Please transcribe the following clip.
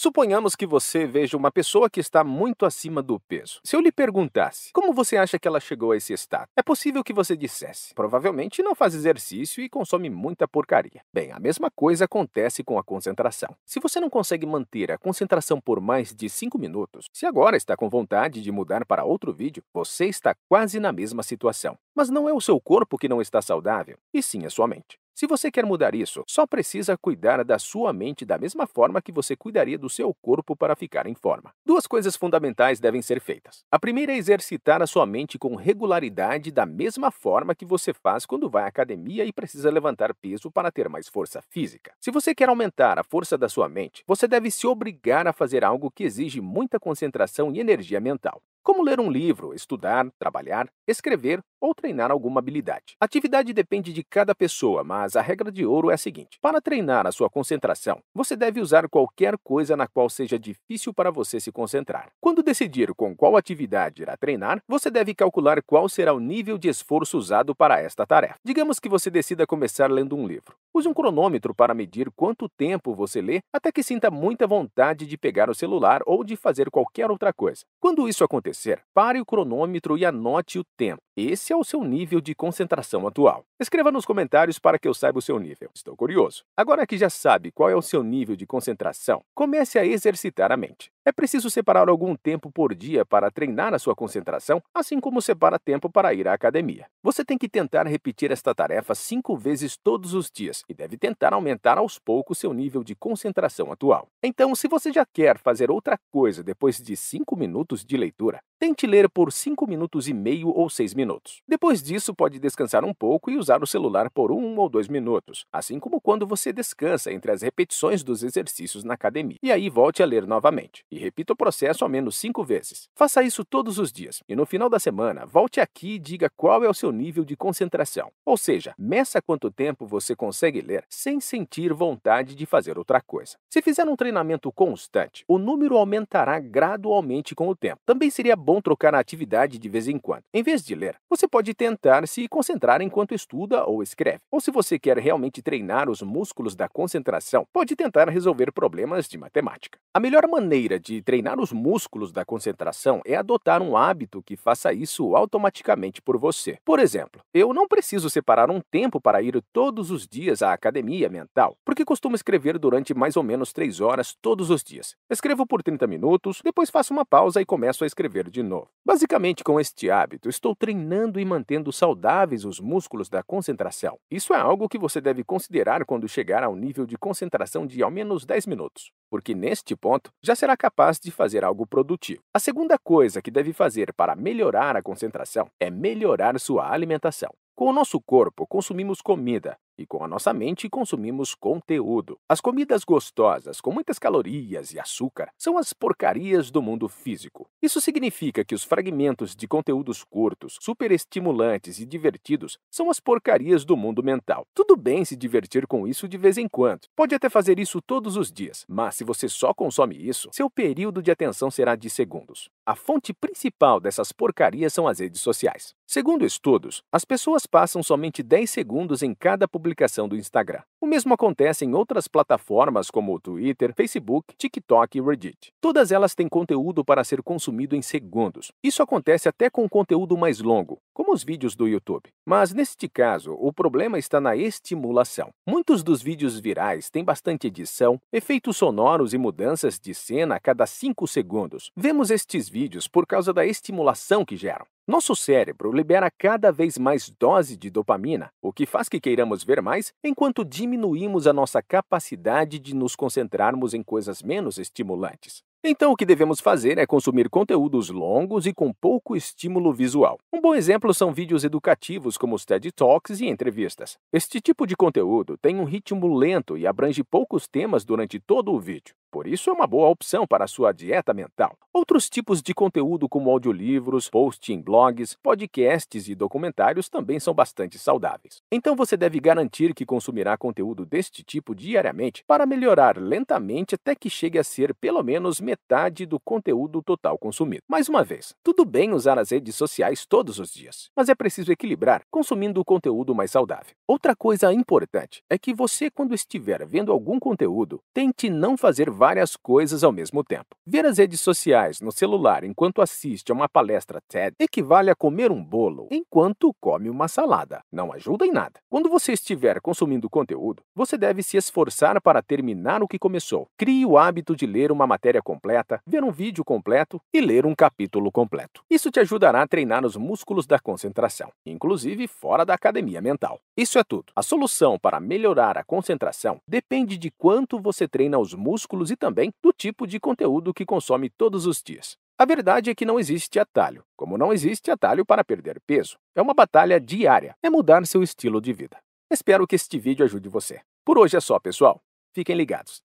Suponhamos que você veja uma pessoa que está muito acima do peso. Se eu lhe perguntasse como você acha que ela chegou a esse estado, é possível que você dissesse: provavelmente não faz exercício e consome muita porcaria. Bem, a mesma coisa acontece com a concentração. Se você não consegue manter a concentração por mais de 5 minutos, se agora está com vontade de mudar para outro vídeo, você está quase na mesma situação. Mas não é o seu corpo que não está saudável, e sim a sua mente. Se você quer mudar isso, só precisa cuidar da sua mente da mesma forma que você cuidaria do seu corpo para ficar em forma. Duas coisas fundamentais devem ser feitas. A primeira é exercitar a sua mente com regularidade da mesma forma que você faz quando vai à academia e precisa levantar peso para ter mais força física. Se você quer aumentar a força da sua mente, você deve se obrigar a fazer algo que exige muita concentração e energia mental como ler um livro, estudar, trabalhar, escrever ou treinar alguma habilidade. A atividade depende de cada pessoa, mas a regra de ouro é a seguinte: para treinar a sua concentração, você deve usar qualquer coisa na qual seja difícil para você se concentrar. Quando decidir com qual atividade irá treinar, você deve calcular qual será o nível de esforço usado para esta tarefa. Digamos que você decida começar lendo um livro. Use um cronômetro para medir quanto tempo você lê até que sinta muita vontade de pegar o celular ou de fazer qualquer outra coisa. Quando isso acontecer, acontecer. Pare o cronômetro e anote o tempo. Esse é o seu nível de concentração atual. Escreva nos comentários para que eu saiba o seu nível. Estou curioso. Agora que já sabe qual é o seu nível de concentração, comece a exercitar a mente. É preciso separar algum tempo por dia para treinar a sua concentração, assim como separa tempo para ir à academia. Você tem que tentar repetir esta tarefa cinco vezes todos os dias e deve tentar aumentar aos poucos seu nível de concentração atual. Então, se você já quer fazer outra coisa depois de cinco minutos de leitura, tente ler por cinco minutos e meio ou seis minutos minutos. Depois disso, pode descansar um pouco e usar o celular por um ou dois minutos, assim como quando você descansa entre as repetições dos exercícios na academia. E aí volte a ler novamente. E repita o processo ao menos cinco vezes. Faça isso todos os dias e no final da semana, volte aqui e diga qual é o seu nível de concentração. Ou seja, meça quanto tempo você consegue ler sem sentir vontade de fazer outra coisa. Se fizer um treinamento constante, o número aumentará gradualmente com o tempo. Também seria bom trocar a atividade de vez em quando. Em vez de ler, você pode tentar se concentrar enquanto estuda ou escreve. Ou se você quer realmente treinar os músculos da concentração, pode tentar resolver problemas de matemática. A melhor maneira de treinar os músculos da concentração é adotar um hábito que faça isso automaticamente por você. Por exemplo, eu não preciso separar um tempo para ir todos os dias à academia mental, porque costumo escrever durante mais ou menos 3 horas todos os dias. Escrevo por 30 minutos, depois faço uma pausa e começo a escrever de novo. Basicamente, com este hábito, estou treinando treinando e mantendo saudáveis os músculos da concentração. Isso é algo que você deve considerar quando chegar ao nível de concentração de ao menos 10 minutos, porque neste ponto já será capaz de fazer algo produtivo. A segunda coisa que deve fazer para melhorar a concentração é melhorar sua alimentação. Com o nosso corpo, consumimos comida, e com a nossa mente consumimos conteúdo. As comidas gostosas, com muitas calorias e açúcar, são as porcarias do mundo físico. Isso significa que os fragmentos de conteúdos curtos, superestimulantes e divertidos são as porcarias do mundo mental. Tudo bem se divertir com isso de vez em quando. Pode até fazer isso todos os dias, mas se você só consome isso, seu período de atenção será de segundos. A fonte principal dessas porcarias são as redes sociais. Segundo estudos, as pessoas passam somente 10 segundos em cada publicação publicação do Instagram. O mesmo acontece em outras plataformas como Twitter, Facebook, TikTok e Reddit. Todas elas têm conteúdo para ser consumido em segundos. Isso acontece até com conteúdo mais longo, como os vídeos do YouTube. Mas neste caso, o problema está na estimulação. Muitos dos vídeos virais têm bastante edição, efeitos sonoros e mudanças de cena a cada 5 segundos. Vemos estes vídeos por causa da estimulação que geram. Nosso cérebro libera cada vez mais dose de dopamina, o que faz que queiramos ver mais, enquanto diminuímos a nossa capacidade de nos concentrarmos em coisas menos estimulantes. Então, o que devemos fazer é consumir conteúdos longos e com pouco estímulo visual. Um bom exemplo são vídeos educativos, como os TED Talks e entrevistas. Este tipo de conteúdo tem um ritmo lento e abrange poucos temas durante todo o vídeo. Por isso é uma boa opção para sua dieta mental. Outros tipos de conteúdo como audiolivros, posts em blogs, podcasts e documentários também são bastante saudáveis. Então você deve garantir que consumirá conteúdo deste tipo diariamente para melhorar lentamente até que chegue a ser pelo menos metade do conteúdo total consumido. Mais uma vez, tudo bem usar as redes sociais todos os dias, mas é preciso equilibrar consumindo o conteúdo mais saudável. Outra coisa importante é que você quando estiver vendo algum conteúdo, tente não fazer várias coisas ao mesmo tempo. Ver as redes sociais no celular enquanto assiste a uma palestra TED equivale a comer um bolo enquanto come uma salada. Não ajuda em nada. Quando você estiver consumindo conteúdo, você deve se esforçar para terminar o que começou. Crie o hábito de ler uma matéria completa, ver um vídeo completo e ler um capítulo completo. Isso te ajudará a treinar os músculos da concentração, inclusive fora da academia mental. Isso é tudo. A solução para melhorar a concentração depende de quanto você treina os músculos e também do tipo de conteúdo que consome todos os dias. A verdade é que não existe atalho, como não existe atalho para perder peso. É uma batalha diária, é mudar seu estilo de vida. Espero que este vídeo ajude você. Por hoje é só, pessoal. Fiquem ligados.